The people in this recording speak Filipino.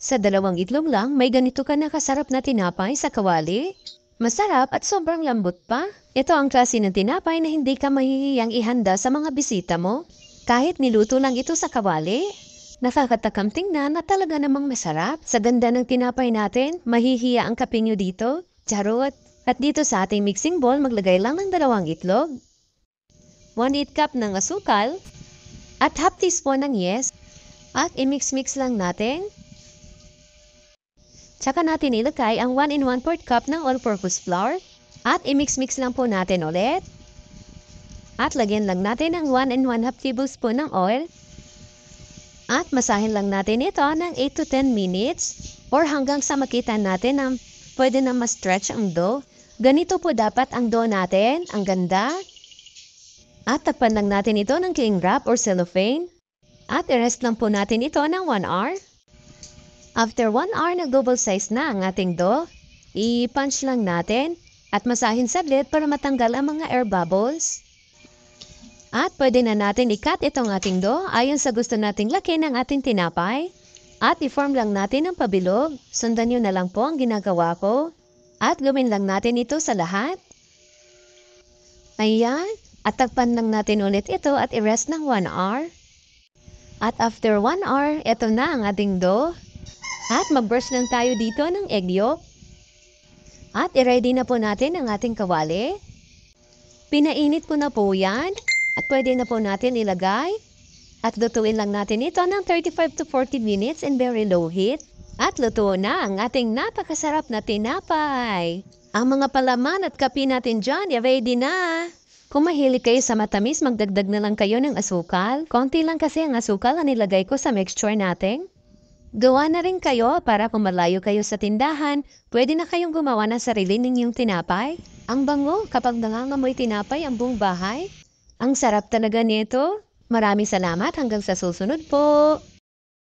Sa dalawang itlog lang, may ganito ka na kasarap na tinapay sa kawali. Masarap at sobrang lambot pa. Ito ang klase ng tinapay na hindi ka mahihiyang ihanda sa mga bisita mo. Kahit niluto lang ito sa kawali, nakakatakam tingnan na talaga namang masarap. Sa ganda ng tinapay natin, mahihiya ang kapinyo dito. Charot! At dito sa ating mixing bowl, maglagay lang ng dalawang itlog, 1-8 cup ng asukal, at half teaspoon ng yes, at i-mix-mix lang natin Tsaka natin ilagay ang 1 in 1 4 cup ng all-purpose flour at i-mix-mix lang po natin ulit. At lagyan lang natin ng 1 and 1 half tablespoon ng oil. At masahin lang natin ito ng 8 to 10 minutes or hanggang sa makita natin na pwede na ma-stretch ang dough. Ganito po dapat ang dough natin. Ang ganda. At takpan lang natin ito ng cling wrap or cellophane. At i-rest lang po natin ito ng 1 hour. After 1 hour na double size na ang ating dough, i-punch lang natin at masahin saglit para matanggal ang mga air bubbles. At pwede na natin i-cut itong ating dough ayon sa gusto nating laki ng ating tinapay. At i-form lang natin ang pabilog. Sundan nyo na lang po ang ginagawa ko. At gawin lang natin ito sa lahat. Ayan. At tagpan lang natin ulit ito at i-rest ng 1 hour. At after 1 hour, ito na ang ating dough. At mag-burst lang tayo dito ng egg yolk. At i-ready na po natin ang ating kawali. Pinainit po na po yan. At pwede na po natin ilagay. At lutuin lang natin ito ng 35 to 40 minutes in very low heat. At luto na ang ating napakasarap na tinapay. Ang mga palaman at kape natin dyan, ready na. Kung mahilig kayo sa matamis, magdagdag na lang kayo ng asukal. Konti lang kasi ang asukal ang nilagay ko sa mixture natin. Gawa na rin kayo para pumalayo kayo sa tindahan, pwede na kayong gumawa ng sarili ninyong tinapay. Ang bango kapag nangangamoy tinapay ang buong bahay. Ang sarap talaga nito. Maraming salamat hanggang sa susunod po.